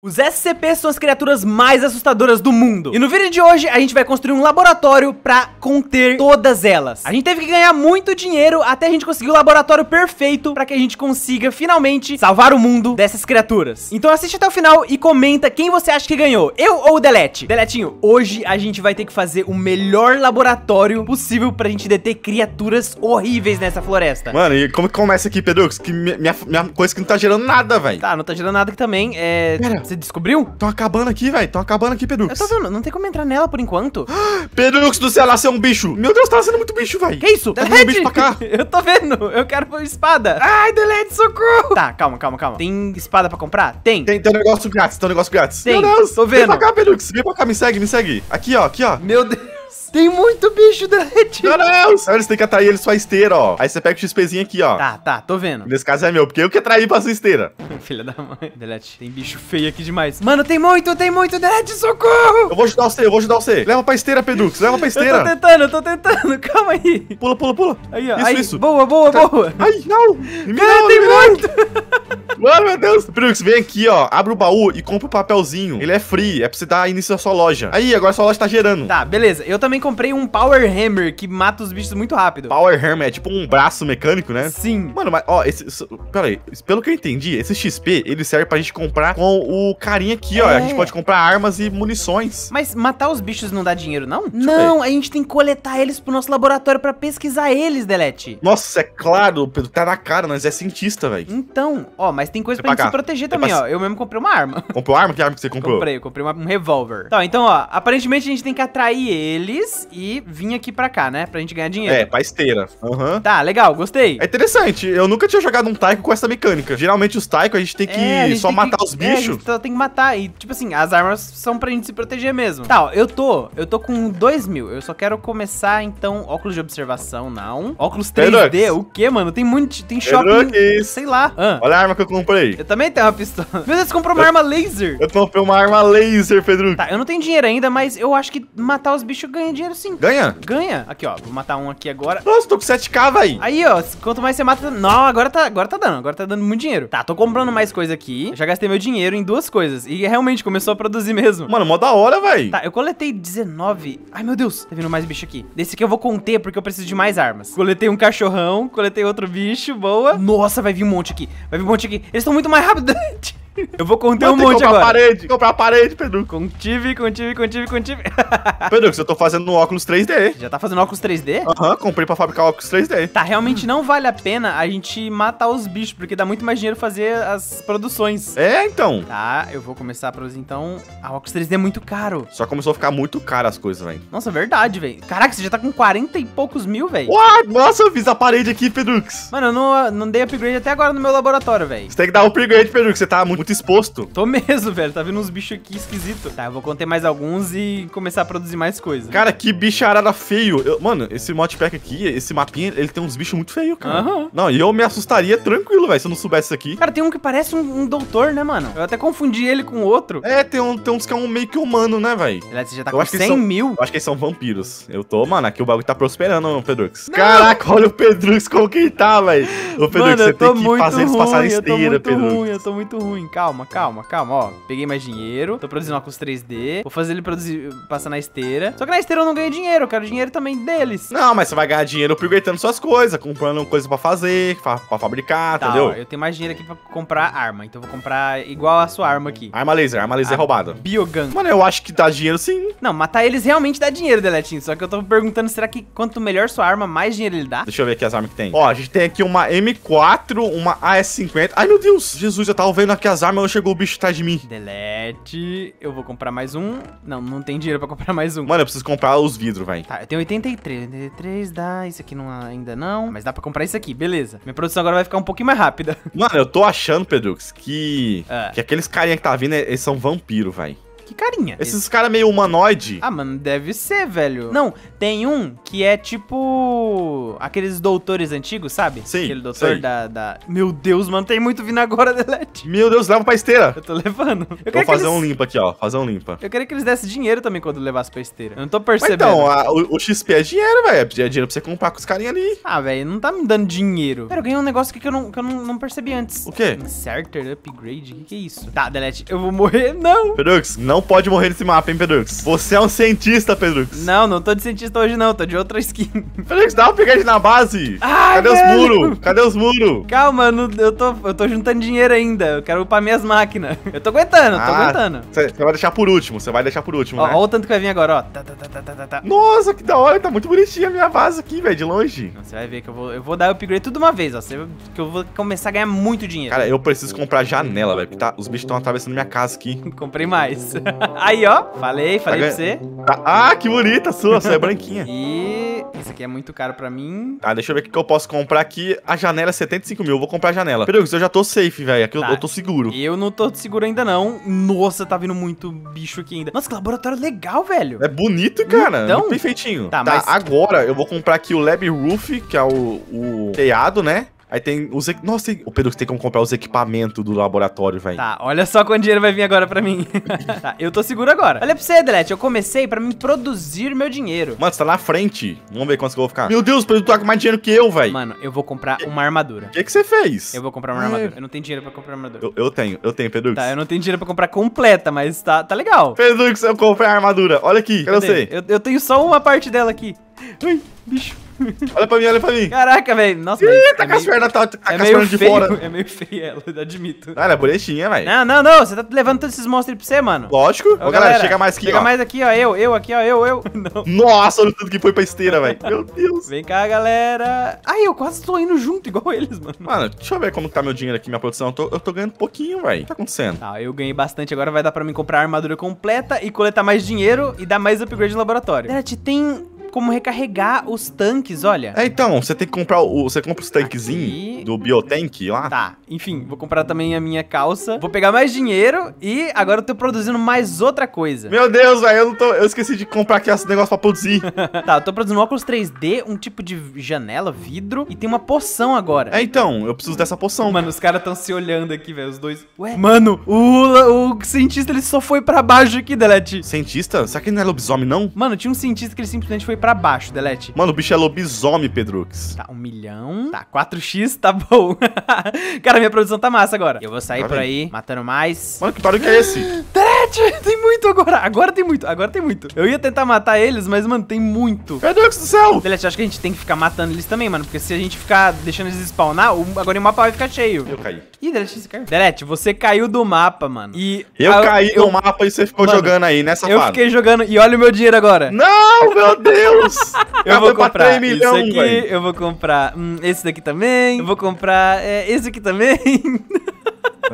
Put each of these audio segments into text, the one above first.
Os SCP são as criaturas mais assustadoras do mundo. E no vídeo de hoje, a gente vai construir um laboratório pra conter todas elas. A gente teve que ganhar muito dinheiro até a gente conseguir o laboratório perfeito pra que a gente consiga, finalmente, salvar o mundo dessas criaturas. Então assiste até o final e comenta quem você acha que ganhou, eu ou o Delete. Deletinho, hoje a gente vai ter que fazer o melhor laboratório possível pra gente deter criaturas horríveis nessa floresta. Mano, e como que começa aqui, Pedro? Que minha, minha coisa que não tá gerando nada, velho. Tá, não tá gerando nada aqui também, é... Pera. Você descobriu? Tô acabando aqui, velho. Tô acabando aqui, Pedro. Eu tô vendo, não tem como entrar nela por enquanto. Pedrux do céu, lá você é um bicho. Meu Deus, tá sendo muito bicho, velho. Que isso? Tá bicho pra cá. eu tô vendo. Eu quero espada. Ai, Delete, socorro. Tá, calma, calma, calma. Tem espada pra comprar? Tem. Tem, tem um negócio grátis, tem um negócio grátis. Tem. Meu Deus. Tô vendo. Vem pra cá, Pedrux. Vem pra cá, me segue, me segue. Aqui, ó, aqui, ó. Meu Deus. Tem muito bicho derretido. Não, não. Sabe, você tem que atrair eles sua esteira, ó. Aí você pega o XPzinho aqui, ó. Tá, tá, tô vendo. Nesse caso é meu, porque eu que atraí pra sua esteira. Filha da mãe. Delete, tem bicho feio aqui demais. Mano, tem muito, tem muito. Delete, socorro. Eu vou ajudar você, eu vou ajudar você. Leva pra esteira, Pedro. Leva pra esteira. eu tô tentando, eu tô tentando. Calma aí. Pula, pula, pula. Aí, ó. Isso, aí. isso. Boa, boa, boa. Ai, não. Me Cara, tem muito. Mano, meu Deus. Brux, vem aqui, ó. Abre o baú e compra o papelzinho. Ele é free. É pra você dar início à sua loja. Aí, agora sua loja tá gerando. Tá, beleza. Eu também comprei um Power Hammer que mata os bichos muito rápido. Power Hammer é tipo um braço mecânico, né? Sim. Mano, mas, ó, esse. pera aí. Pelo que eu entendi, esse XP, ele serve pra gente comprar com o carinha aqui, é. ó. A gente é. pode comprar armas e munições. Mas matar os bichos não dá dinheiro, não? Deixa não, a gente tem que coletar eles pro nosso laboratório pra pesquisar eles, Delete. Nossa, é claro, Pedro. Tá na cara, nós é cientista, velho. Então, ó, mas mas tem coisa pra gente se proteger também, ó. Eu mesmo comprei uma arma. Comprou arma? Que arma que você comprou? Comprei, comprei uma, um revólver. Então, então, ó, aparentemente a gente tem que atrair eles e vir aqui pra cá, né? Pra gente ganhar dinheiro. É, pra esteira. Uhum. Tá, legal, gostei. É interessante. Eu nunca tinha jogado um taiko com essa mecânica. Geralmente os taiko a gente tem que é, gente só tem matar que, os bichos. É, a gente só tem que matar. E, tipo assim, as armas são pra gente se proteger mesmo. Tá, ó, eu tô, eu tô com 2 mil. Eu só quero começar, então, óculos de observação, não. Óculos 3D, Redux. o que, mano? Tem muito, tem shopping, Redux. sei lá. Ah. Olha a arma que eu comprei? Eu também tenho uma pistola. Meu Deus, você comprou uma eu, arma laser. Eu comprei uma arma laser, Pedro. Tá, eu não tenho dinheiro ainda, mas eu acho que matar os bichos ganha dinheiro sim. Ganha? Ganha. Aqui, ó. Vou matar um aqui agora. Nossa, tô com 7k, vai. Aí, ó. Quanto mais você mata... Não, agora tá, agora tá dando. Agora tá dando muito dinheiro. Tá, tô comprando mais coisa aqui. já gastei meu dinheiro em duas coisas. E realmente começou a produzir mesmo. Mano, mó da hora, vai. Tá, eu coletei 19. Ai, meu Deus. Tá vindo mais bicho aqui. Desse aqui eu vou conter porque eu preciso de mais armas. Coletei um cachorrão, coletei outro bicho, boa. Nossa, vai vir um monte aqui. Vai vir um monte aqui. Eles estão muito mais rápidos. Eu vou conter um monte comprar agora. parede, comprar parede, Pedro. Contive, contive, contive, contive. Pedro, eu tô fazendo um óculos 3D. Já tá fazendo óculos 3D? Aham, uhum, comprei pra fabricar óculos 3D. Tá, realmente não vale a pena a gente matar os bichos, porque dá muito mais dinheiro fazer as produções. É, então. Tá, eu vou começar a produzir, então. A ah, óculos 3D é muito caro. Só começou a ficar muito caro as coisas, velho. Nossa, verdade, velho. Caraca, você já tá com 40 e poucos mil, velho. Nossa, eu fiz a parede aqui, Pedro. Mano, eu não, não dei upgrade até agora no meu laboratório, velho. Você tem que dar upgrade, que Você tá muito muito exposto. Tô mesmo, velho. Tá vendo uns bichos aqui esquisito. Tá, eu vou conter mais alguns e começar a produzir mais coisas. Cara, que bicharada feio. Eu, mano, esse modpack aqui, esse mapinha, ele tem uns bichos muito feios, cara. Uhum. Não, e eu me assustaria tranquilo, velho, se eu não soubesse isso aqui. Cara, tem um que parece um, um, doutor, né, mano? Eu até confundi ele com outro. É, tem, um, tem uns que é um meio que humano, né, velho? Você já tá eu com 100 são, mil? Eu acho que eles são vampiros. Eu tô, mano, aqui o bagulho tá prosperando, Pedrux. Não. Caraca, olha o Pedrux como que ele tá, velho. Ô, Pedrux, mano, você tem que fazer eles passarem esteira, Pedrux. Eu tô muito ruim, eu tô muito ruim calma, tá. calma, calma, ó. Peguei mais dinheiro, tô produzindo óculos 3D, vou fazer ele produzir, passar na esteira. Só que na esteira eu não ganho dinheiro, eu quero dinheiro também deles. Não, mas você vai ganhar dinheiro upgradeando suas coisas, comprando coisa pra fazer, pra, pra fabricar, tá, entendeu? Ó, eu tenho mais dinheiro aqui pra comprar arma, então vou comprar igual a sua arma aqui. Arma laser, arma laser a roubada. Biogun. Mano, eu acho que dá dinheiro sim. Não, matar eles realmente dá dinheiro, Deletinho, só que eu tô perguntando, será que quanto melhor sua arma, mais dinheiro ele dá? Deixa eu ver aqui as armas que tem. Ó, a gente tem aqui uma M4, uma AS50. Ai, meu Deus, Jesus, eu tava vendo aqui as as armas, não chegou o bicho atrás de mim. Delete. Eu vou comprar mais um. Não, não tem dinheiro pra comprar mais um. Mano, eu preciso comprar os vidros, vai. Tá, eu tenho 83. 83 dá. Isso aqui não ainda não. Mas dá pra comprar isso aqui, beleza. Minha produção agora vai ficar um pouquinho mais rápida. Mano, eu tô achando, Pedrux, que. Ah. Que aqueles carinha que tá vindo, eles são vampiro, vai. Que carinha. Esses Esse... caras meio humanoide. Ah, mano, deve ser, velho. Não, tem um que é tipo. Aqueles doutores antigos, sabe? Sim. Aquele doutor da, da, Meu Deus, mano, tem muito vindo agora, Delete. Meu Deus, leva pra esteira. Eu tô levando. Eu Vou fazer eles... um limpa aqui, ó. Fazer um limpa. Eu queria que eles dessem dinheiro também quando levasse pra esteira. Eu não tô percebendo. Mas então, a, o, o, XP é dinheiro, velho. É dinheiro pra você comprar com os carinhas ali. Ah, velho, não tá me dando dinheiro. Pera, eu ganhei um negócio aqui que eu não, que eu não, não percebi antes. O quê? Inserter Upgrade? O que, que é isso? Tá, Delete, eu vou morrer. Não. Perux, não não pode morrer nesse mapa, hein, Pedrux? Você é um cientista, Pedrux. Não, não tô de cientista hoje, não. Tô de outra skin. Pedrux, dá uma pegadinha na base. Ai, Cadê velho. os muros? Cadê os muros? Calma, eu, não, eu, tô, eu tô juntando dinheiro ainda. Eu quero upar minhas máquinas. Eu tô aguentando, ah, tô aguentando. Você vai deixar por último, você vai deixar por último, ó, né? Ó o tanto que vai vir agora, ó. Tá, tá, tá, Nossa, que da hora. Tá muito bonitinha a minha base aqui, velho, de longe. Você vai ver que eu vou, eu vou dar upgrade tudo de uma vez, ó. que eu vou começar a ganhar muito dinheiro. Cara, eu preciso comprar janela, velho, porque tá, os bichos estão atravessando minha casa aqui. Comprei mais. Aí, ó. Falei, falei pra tá você. Tá, ah, que bonita a sua. Sua é branquinha. E... Isso aqui é muito caro pra mim. Tá, deixa eu ver o que eu posso comprar aqui. A janela é 75 mil. Eu vou comprar a janela. Pedro, eu já tô safe, velho. Aqui tá. eu, eu, tô seguro. Eu não tô seguro ainda, não. Nossa, tá vindo muito bicho aqui ainda. Nossa, que laboratório legal, velho. É bonito, cara. Então... Bem feitinho. Tá, tá mas... agora eu vou comprar aqui o Lab Roof, que é o, o teado, né? Aí tem os. Nossa, tem... o Pedro tem como comprar os equipamentos do laboratório, velho. Tá, olha só quanto dinheiro vai vir agora pra mim. tá, eu tô seguro agora. Olha pra você, Adelete, Eu comecei pra mim produzir meu dinheiro. Mano, você tá na frente. Vamos ver quanto que eu vou ficar. Meu Deus, o Pedro tá com mais dinheiro que eu, velho. Mano, eu vou comprar uma armadura. O que, que você fez? Eu vou comprar uma é. armadura. Eu não tenho dinheiro pra comprar uma armadura. Eu, eu tenho, eu tenho, Pedro. Tá, eu não tenho dinheiro pra comprar completa, mas tá, tá legal. Pedro, eu comprei a armadura. Olha aqui, cadê, eu sei? Eu, eu tenho só uma parte dela aqui. Ai, bicho. Olha pra mim, olha pra mim. Caraca, velho. Nossa, Ih, tá é com as pernas tá, tá é meio de feio, fora. É meio feio ela, eu admito. Ah, ela é bonitinha, velho. Não, não, não. Você tá levando todos esses monstros aí pra você, mano. Lógico. Ô, galera, galera, chega mais aqui, chega ó. Chega mais aqui, ó. Eu, eu aqui, ó. Eu, eu. Não. Nossa, olha o tanto que foi pra esteira, velho. Meu Deus. Vem cá, galera. Ai, eu quase tô indo junto, igual eles, mano. Mano, deixa eu ver como tá meu dinheiro aqui, minha produção. Eu tô, eu tô ganhando pouquinho, velho. O que tá acontecendo? Tá, ah, eu ganhei bastante. Agora vai dar pra mim comprar a armadura completa e coletar mais dinheiro e dar mais upgrade no laboratório. Galera, tem como recarregar os tanques, olha. É, então, você tem que comprar o. Você compra os tanquezinhos do Biotank lá. Tá, enfim, vou comprar também a minha calça. Vou pegar mais dinheiro e agora eu tô produzindo mais outra coisa. Meu Deus, velho, eu não tô. Eu esqueci de comprar aqui esse negócio pra produzir. tá, eu tô produzindo óculos 3D, um tipo de janela, vidro, e tem uma poção agora. É, então, eu preciso dessa poção. Mano, os caras estão se olhando aqui, velho. Os dois. Ué? Mano, o, o cientista ele só foi pra baixo aqui, Delete. Cientista? Será que ele não é lobisomem, não? Mano, tinha um cientista que ele simplesmente foi pra pra baixo, Delete. Mano, o bicho é lobisomem, Pedrux. Tá, um milhão. Tá, 4x, tá bom. Cara, minha produção tá massa agora. Eu vou sair Caramba. Tá por aí, matando mais. Mano, que barulho que é esse? Pet, tem muito agora. Agora tem muito, agora tem muito. Eu ia tentar matar eles, mas, mano, tem muito. Meu Deus do céu. Delete, acho que a gente tem que ficar matando eles também, mano. Porque se a gente ficar deixando eles spawnar, o... agora o mapa vai ficar cheio. Eu caí. Ih, Delete, você caiu. Delete, você caiu do mapa, mano. E eu a... caí eu... do mapa e você ficou mano, jogando aí, nessa. safado? Eu fiquei jogando e olha o meu dinheiro agora. Não, meu Deus. eu vou comprar isso daqui. aqui, véio. eu vou comprar hum, esse daqui também, eu vou comprar é, esse aqui também.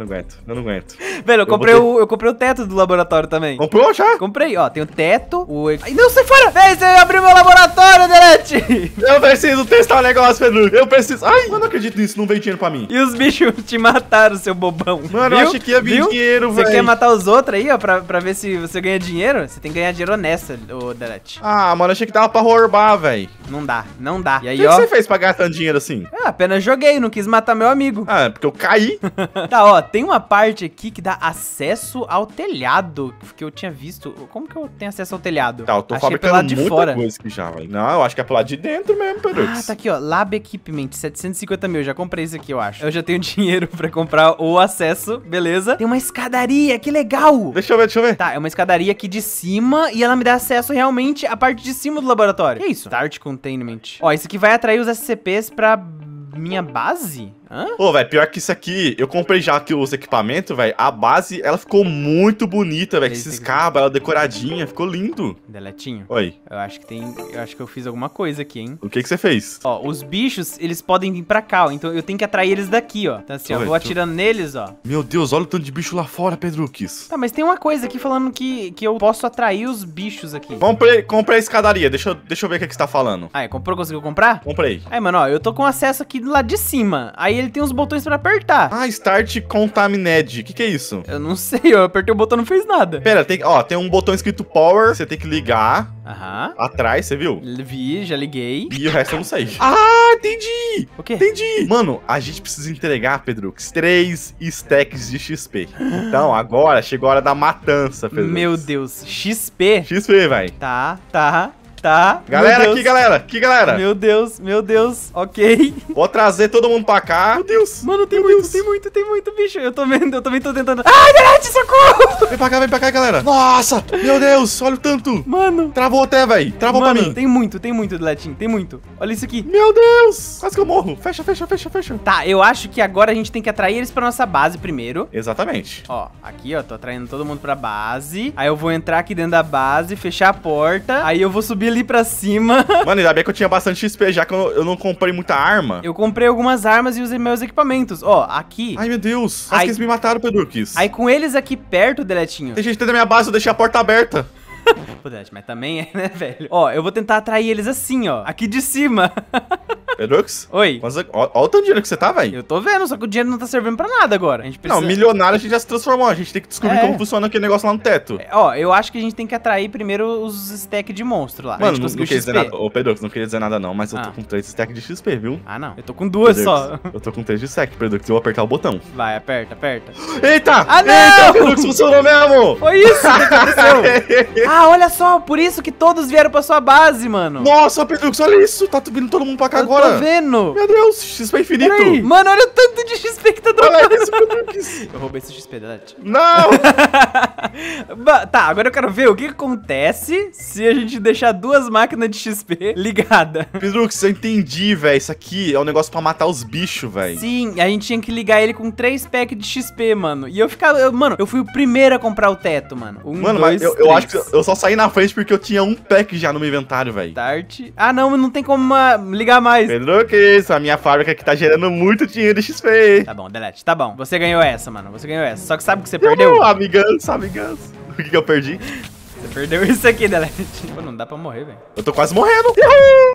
não aguento, eu não aguento. Velho, eu, eu comprei, ter... o, eu comprei o teto do laboratório também. Comprou já? Comprei, ó, tem o teto, o... Ai, não, sai fora! Fez, você abriu meu laboratório, Delete! Eu preciso testar o um negócio, Pedro, eu preciso... Ai, eu não acredito nisso, não veio dinheiro pra mim. E os bichos te mataram, seu bobão. Mano, Viu? eu achei que ia vir Viu? dinheiro, velho. Você quer matar os outros aí, ó, pra, pra ver se você ganha dinheiro? Você tem que ganhar dinheiro nessa, ô Delete. Ah, mano, eu achei que dava pra roubar, velho. Não dá, não dá. E aí, ó... O que você fez pra gastar dinheiro assim? Ah, apenas joguei, não quis matar meu amigo. Ah, é porque eu caí. tá, ó, tem uma parte aqui que dá acesso ao telhado, que eu tinha visto. Como que eu tenho acesso ao telhado? Tá, eu tô Achei é fabricando de muita fora. coisa que já, velho. Não, eu acho que é pro lado de dentro mesmo, Perux. Ah, tá aqui, ó. Lab Equipment, 750 mil. Já comprei isso aqui, eu acho. Eu já tenho dinheiro pra comprar o acesso, beleza. Tem uma escadaria, que legal! Deixa eu ver, deixa eu ver. Tá, é uma escadaria aqui de cima e ela me dá acesso realmente à parte de cima do laboratório. Que isso? Start Containment. Ó, isso aqui vai atrair os SCPs pra minha base? Pô, oh, velho, pior que isso aqui, eu comprei já aqui os equipamentos, velho. A base, ela ficou muito bonita, velho. Esses cabos, ela decoradinha, ficou lindo. Deletinho. Oi. Eu acho que tem. Eu acho que eu fiz alguma coisa aqui, hein? O que que você fez? Ó, os bichos, eles podem vir pra cá, ó. Então eu tenho que atrair eles daqui, ó. Então assim, Oi, eu vou atirando neles, ó. Meu Deus, olha o tanto de bicho lá fora, Pedro. isso? Tá, mas tem uma coisa aqui falando que, que eu posso atrair os bichos aqui. Comprei, comprei a escadaria. Deixa, eu, deixa eu ver o que, que você tá falando. Ah, é, comprou? Conseguiu comprar? Comprei. Aí, mano, ó, eu tô com acesso aqui do lado de cima. Aí ele tem uns botões pra apertar. Ah, Start Contamined. O que, que é isso? Eu não sei, eu apertei o botão não fez nada. Pera, tem, ó, tem um botão escrito Power, você tem que ligar. Aham. Atrás, você viu? Vi, já liguei. E o resto eu não sei. Ah, entendi! O quê? Entendi! Mano, a gente precisa entregar, Pedro, três stacks de XP. Então, agora chegou a hora da matança, Pedro. Meu Deus, XP? XP, vai. Tá, tá. Tá. Galera, aqui, galera. Aqui, galera. Meu Deus, meu Deus. Ok. Vou trazer todo mundo pra cá. Meu Deus. Mano, tem muito, Deus. tem muito, tem muito, bicho. Eu tô vendo, eu também tô tentando. Ai, internet, socorro! Vem pra cá, vem pra cá, galera. Nossa, meu Deus, olha o tanto. Mano. Travou até, velho. Travou Mano, pra mim. tem muito, tem muito, Letinho, tem muito. Olha isso aqui. Meu Deus, quase que eu morro. Fecha, fecha, fecha, fecha. Tá, eu acho que agora a gente tem que atrair eles pra nossa base primeiro. Exatamente. Ó, aqui, ó, tô atraindo todo mundo pra base. Aí eu vou entrar aqui dentro da base, fechar a porta. Aí eu vou subir ali pra cima. Mano, ainda bem que eu tinha bastante XP, já que eu, eu não comprei muita arma. Eu comprei algumas armas e usei meus equipamentos. Ó, aqui. Ai, meu Deus. Acho aí... que eles me mataram, Pedro Aí com eles aqui perto, Delete, Netinho? Tem gente dentro da minha base, eu deixei a porta aberta. Pudente, mas também é, né, velho? Ó, eu vou tentar atrair eles assim, ó. Aqui de cima. Pedrux? Oi. Olha o tanto dinheiro que você tá, velho. Eu tô vendo, só que o dinheiro não tá servindo pra nada agora. A gente precisa... Não, milionário a gente já se transformou. A gente tem que descobrir é. como funciona aquele negócio lá no teto. É, ó, eu acho que a gente tem que atrair primeiro os stacks de monstro lá. Mano, não, não queria dizer nada. Ô, Pedrux, não queria dizer nada não, mas eu tô ah. com três stacks de XP, viu? Ah, não. Eu tô com duas só. Eu tô com três de stack, Pedrux. Eu vou apertar o botão. Vai, aperta, aperta. Eita! Ah, não! Eita, Pedrux, funcionou mesmo! Foi isso que aconteceu. ah, olha só, por isso que todos vieram pra sua base, mano. Nossa, Pedrux, olha isso. Tá subindo todo mundo pra cá eu agora. Tô vendo! Meu Deus, vai infinito! Peraí. Mano, olha o tanto de XP que tá dropando. Eu roubei esse XP, é Delete. Não! tá, agora eu quero ver o que acontece se a gente deixar duas máquinas de XP ligada. Pedrux, eu entendi, velho. Isso aqui é um negócio pra matar os bichos, velho. Sim, a gente tinha que ligar ele com três packs de XP, mano. E eu ficava... Eu, mano, eu fui o primeiro a comprar o teto, mano. Um, mano, dois, mas eu, eu, acho que eu só saí na frente porque eu tinha um pack já no meu inventário, velho. Start. Ah, não, não tem como ah, ligar mais. Pedrux, a minha fábrica aqui tá gerando muito dinheiro de XP sei. Tá bom, delete. Tá bom. Você ganhou essa, mano. Você ganhou essa. Só que sabe o que você eu perdeu? Não, amigança, amigança. O que, que eu perdi? Você perdeu isso aqui, Delete. Pô, não dá pra morrer, velho. Eu tô quase morrendo. Uhul!